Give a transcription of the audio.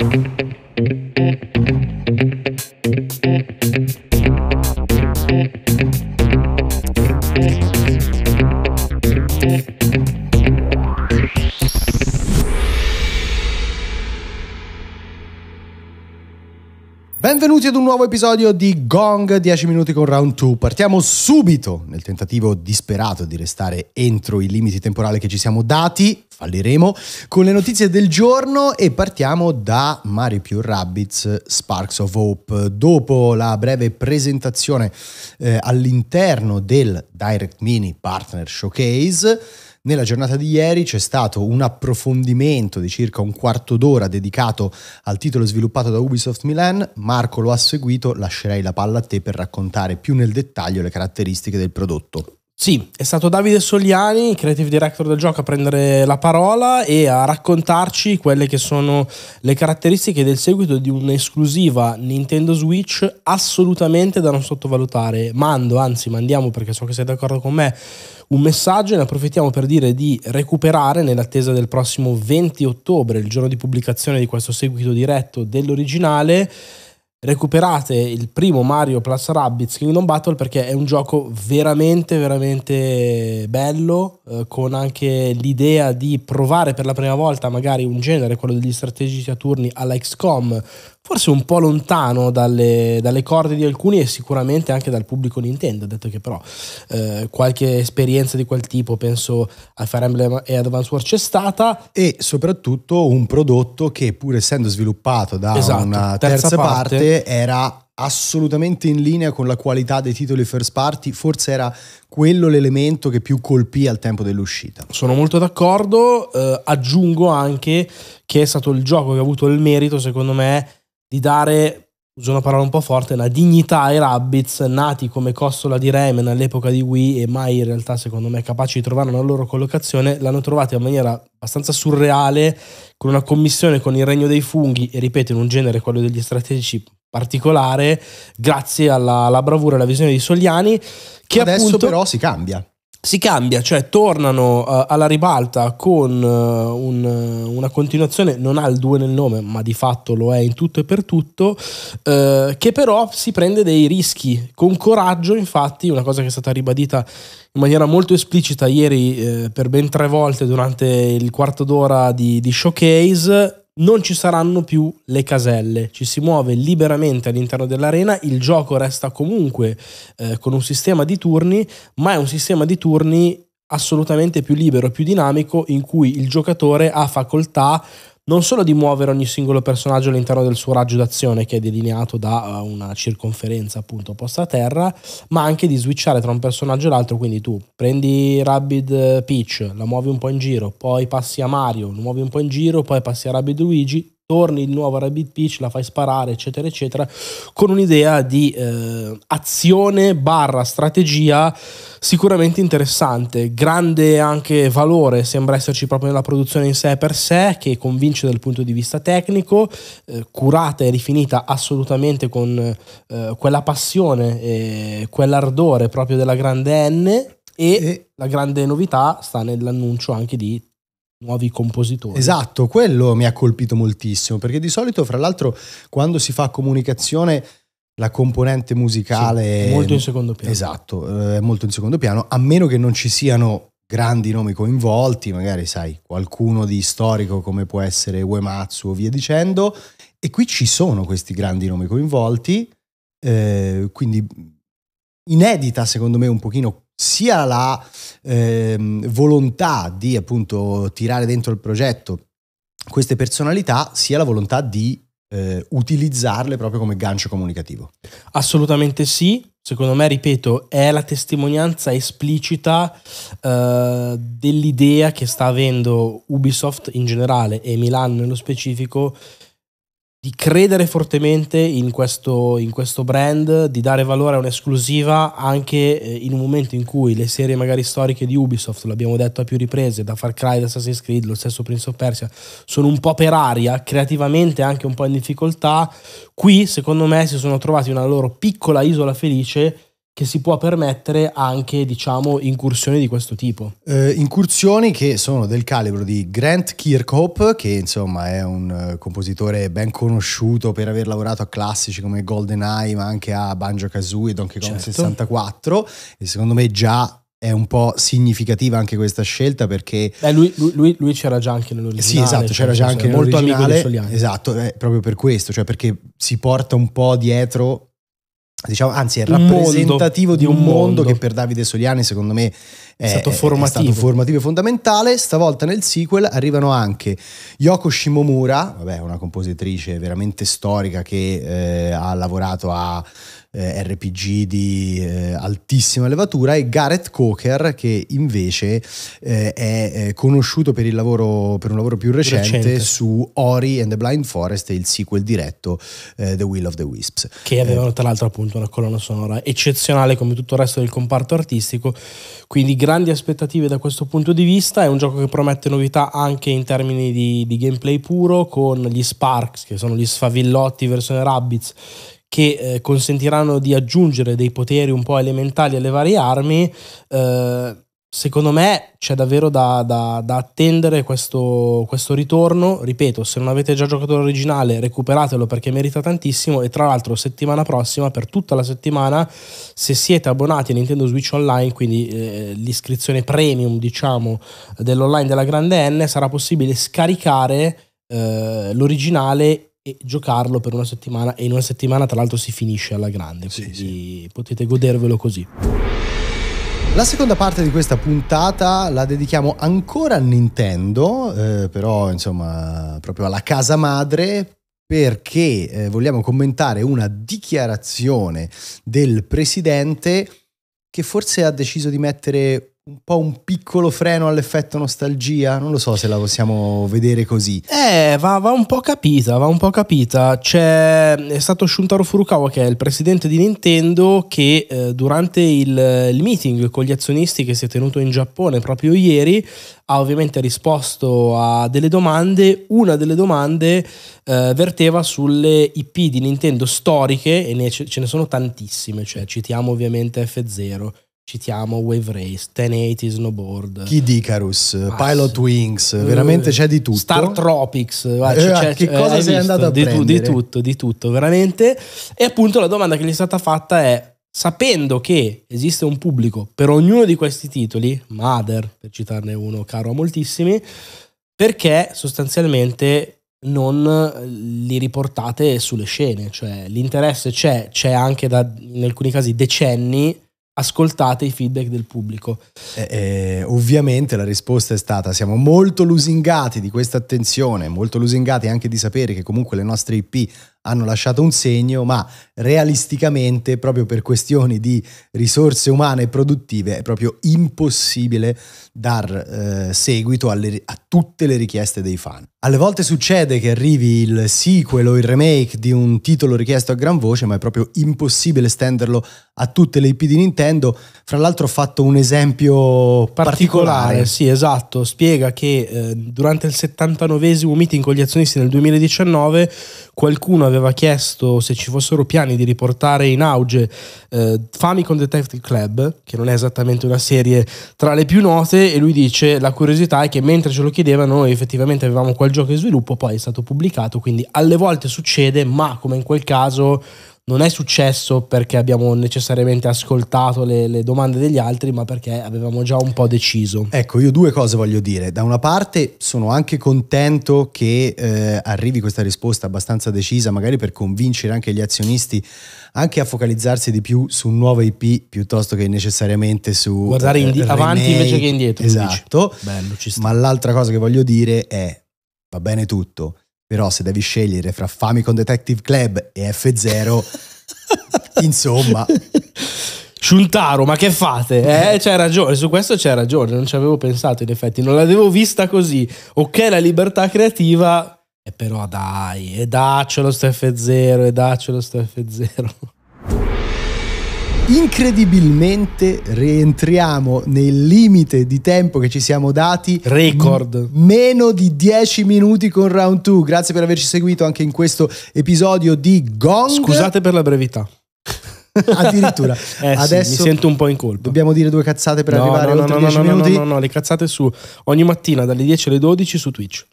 thank you Benvenuti ad un nuovo episodio di Gong 10 minuti con Round 2. Partiamo subito nel tentativo disperato di restare entro i limiti temporali che ci siamo dati, falliremo, con le notizie del giorno e partiamo da Mario Pure Rabbids Sparks of Hope. Dopo la breve presentazione eh, all'interno del Direct Mini Partner Showcase, nella giornata di ieri c'è stato un approfondimento di circa un quarto d'ora dedicato al titolo sviluppato da Ubisoft Milan. Marco lo ha seguito, lascerei la palla a te per raccontare più nel dettaglio le caratteristiche del prodotto. Sì, è stato Davide Sogliani, creative director del gioco, a prendere la parola e a raccontarci quelle che sono le caratteristiche del seguito di un'esclusiva Nintendo Switch assolutamente da non sottovalutare. Mando, anzi mandiamo perché so che sei d'accordo con me, un messaggio e ne approfittiamo per dire di recuperare nell'attesa del prossimo 20 ottobre, il giorno di pubblicazione di questo seguito diretto dell'originale recuperate il primo Mario Plus Rabbids Kingdom Battle perché è un gioco veramente veramente bello eh, con anche l'idea di provare per la prima volta magari un genere quello degli strategici a turni alla XCOM forse un po' lontano dalle, dalle, corde di alcuni e sicuramente anche dal pubblico Nintendo, detto che però eh, qualche esperienza di quel tipo penso a Fire Emblem e Advance War c'è stata. E soprattutto un prodotto che pur essendo sviluppato da esatto, una terza, terza parte, parte era assolutamente in linea con la qualità dei titoli first party, forse era quello l'elemento che più colpì al tempo dell'uscita. Sono molto d'accordo, eh, aggiungo anche che è stato il gioco che ha avuto il merito, secondo me, di dare, uso una parola un po' forte, la dignità ai Rabbids nati come costola di Rayman all'epoca di Wii e mai in realtà secondo me capaci di trovare una loro collocazione, l'hanno trovata in maniera abbastanza surreale con una commissione con il Regno dei Funghi e ripeto in un genere quello degli strategici particolare grazie alla, alla bravura e alla visione di Soliani che adesso appunto, però si cambia si cambia, cioè tornano uh, alla ribalta con uh, un, eh, una continuazione, non ha il 2 nel nome, ma di fatto lo è in tutto e per tutto, uh, che però si prende dei rischi con coraggio, infatti, una cosa che è stata ribadita in maniera molto esplicita ieri per ben tre volte durante il quarto d'ora di, di showcase, non ci saranno più le caselle, ci si muove liberamente all'interno dell'arena, il gioco resta comunque eh, con un sistema di turni, ma è un sistema di turni assolutamente più libero, più dinamico, in cui il giocatore ha facoltà non solo di muovere ogni singolo personaggio all'interno del suo raggio d'azione che è delineato da eh, una circonferenza appunto posta a terra, ma anche di switchare tra un personaggio e l'altro, quindi tu prendi Rabid eh, Peach, la muovi un po' in giro, poi passi a Mario, lo muovi un po' in giro, poi passi a Rabid Luigi torni il nuovo Rabbit Peach, la fai sparare, eccetera, eccetera, con un'idea di eh, azione barra strategia sicuramente interessante, grande anche valore, sembra esserci proprio nella produzione in sé per sé, che convince dal punto di vista tecnico, eh, curata e rifinita assolutamente con eh, quella passione e quell'ardore proprio della grande N. E, e la grande novità sta nell'annuncio anche di nuovi compositori. Esatto, quello mi ha colpito moltissimo, perché di solito, fra l'altro, quando si fa comunicazione, la componente musicale... Sì, molto in secondo piano. Esatto, eh, è molto in secondo piano, a meno che non ci siano grandi nomi coinvolti, magari sai qualcuno di storico come può essere Uematsu o via dicendo, e qui ci sono questi grandi nomi coinvolti, eh, quindi inedita secondo me un pochino sia la eh, volontà di appunto tirare dentro il progetto queste personalità, sia la volontà di eh, utilizzarle proprio come gancio comunicativo. Assolutamente sì, secondo me, ripeto, è la testimonianza esplicita eh, dell'idea che sta avendo Ubisoft in generale e Milano nello specifico di credere fortemente in questo, in questo, brand, di dare valore a un'esclusiva anche eh, in un momento in cui le serie magari storiche di Ubisoft, l'abbiamo detto a più riprese, da Far Cry, da Assassin's Creed, lo stesso Prince of Persia, sono un po' per aria, creativamente anche un po' in difficoltà, qui secondo me si sono trovati una loro piccola isola felice che si può permettere anche, diciamo, incursioni di questo tipo. Eh, incursioni che sono del calibro di Grant Kirkhope, che insomma è un eh, compositore ben conosciuto per aver lavorato a classici come GoldenEye, ma anche a Banjo Kazooie e Donkey Kong certo. 64, e secondo me già è un po' significativa anche questa scelta perché Beh, lui, lui, lui, c'era già anche nell'originale sì esatto cioè, c'era già anche molto amico di Soliani esatto proprio per questo cioè perché si porta un po' dietro Diciamo, anzi, è rappresentativo mondo, di un, mondo, mondo, che per Davide Soliani, secondo me, è, è, stato, formativo. è stato formativo e fondamentale. Stavolta nel sequel arrivano anche Yoko Shimomura, vabbè, una compositrice veramente storica che eh, ha lavorato a eh, RPG di eh, altissima levatura e Gareth Coker che invece eh, è eh, conosciuto per, lavoro, per, un lavoro più recente, recente, su Ori and the Blind Forest e il sequel diretto eh, The Will of the Wisps. Che avevano eh. tra l'altro appunto una colonna sonora eccezionale come tutto il resto del comparto artistico, quindi grandi aspettative da questo punto di vista, è un gioco che promette novità anche in termini di, di gameplay puro con gli Sparks che sono gli sfavillotti versione Rabbids che eh, consentiranno di aggiungere dei poteri un po' elementali alle varie armi. Eh, secondo me c'è davvero da, da, da attendere questo, questo, ritorno. Ripeto, se non avete già giocato l'originale, recuperatelo perché merita tantissimo. E tra l'altro, settimana prossima, per tutta la settimana, se siete abbonati a Nintendo Switch Online, quindi eh, l'iscrizione premium, diciamo, dell'online della Grande N, sarà possibile scaricare eh, l'originale e giocarlo per una settimana e in una settimana tra l'altro si finisce alla grande, quindi sì, sì. potete godervelo così. La seconda parte di questa puntata la dedichiamo ancora a Nintendo, eh, però insomma proprio alla casa madre perché eh, vogliamo commentare una dichiarazione del presidente che forse ha deciso di mettere un po' un piccolo freno all'effetto nostalgia? Non lo so se la possiamo vedere così. Eh, va, va un po' capita, va un po' capita. C'è, è stato Shuntaro Furukawa, che è il presidente di Nintendo, che eh, durante il, il, meeting con gli azionisti che si è tenuto in Giappone proprio ieri, ha ovviamente risposto a delle domande. Una delle domande eh, verteva sulle IP di Nintendo storiche, e ne, ce ne sono tantissime, cioè citiamo ovviamente F0 citiamo Wave Race, 1080 Snowboard, Kid Icarus, ah, Pilot Wings, veramente c'è di tutto. Star Tropics, vai, eh, eh, c'è, che eh, cosa sei visto? andato a di prendere? di tutto, di tutto, veramente. E appunto la domanda che gli è stata fatta è, sapendo che esiste un pubblico per ognuno di questi titoli, Mother, per citarne uno caro a moltissimi, perché sostanzialmente non eh, li riportate sulle scene, cioè l'interesse c'è, c'è anche da, in alcuni casi decenni ascoltate i feedback del pubblico. Eh, eh, ovviamente la risposta è stata siamo molto lusingati di questa attenzione, molto lusingati anche di sapere che comunque le nostre IP hanno lasciato un segno, ma realisticamente, proprio per questioni di risorse umane e produttive, è proprio impossibile dar eh, seguito alle, a tutte le richieste dei fan. Alle volte succede che arrivi il sequel o il remake di un titolo richiesto a gran voce, ma è proprio impossibile stenderlo a tutte le IP di Nintendo. Fra l'altro ho fatto un esempio particolare. particolare. Sì, esatto. Spiega che eh, durante il 79 meeting con gli azionisti nel 2019 qualcuno aveva chiesto se ci fossero piani di riportare in auge eh, Famicom Detective Club, che non è esattamente una serie tra le più note, e lui dice la curiosità è che mentre ce lo chiedeva noi effettivamente avevamo quel gioco in sviluppo, poi è stato pubblicato, quindi alle volte succede, ma come in quel caso non è successo perché abbiamo necessariamente ascoltato le, le, domande degli altri, ma perché avevamo già un po' deciso. Ecco, io due cose voglio dire. Da una parte sono anche contento che eh, arrivi questa risposta abbastanza decisa, magari per convincere anche gli azionisti anche a focalizzarsi di più su un nuovo IP piuttosto che necessariamente su... Guardare eh, indi- avanti invece che indietro. Esatto. Bello, ma l'altra cosa che voglio dire è, va bene tutto, però se devi scegliere fra Famicom Detective Club e F0, insomma... Shuntaro, ma che fate? Eh, c'è ragione, su questo c'è ragione, non ci avevo pensato in effetti, non l'avevo vista così. Ok, la libertà creativa, e eh, però dai, e daccelo sto F0, e daccelo sto F0. Incredibilmente rientriamo nel limite di tempo che ci siamo dati. Record. M- meno di 10 minuti con Round 2. Grazie per averci seguito anche in questo episodio di Gong. Scusate per la brevità. Addirittura. eh Adesso sì, mi sento un po' in colpa. Dobbiamo dire due cazzate per no, arrivare no, oltre no, 10 no, minuti. No, no, no, le cazzate su ogni mattina dalle 10 alle 12 su Twitch.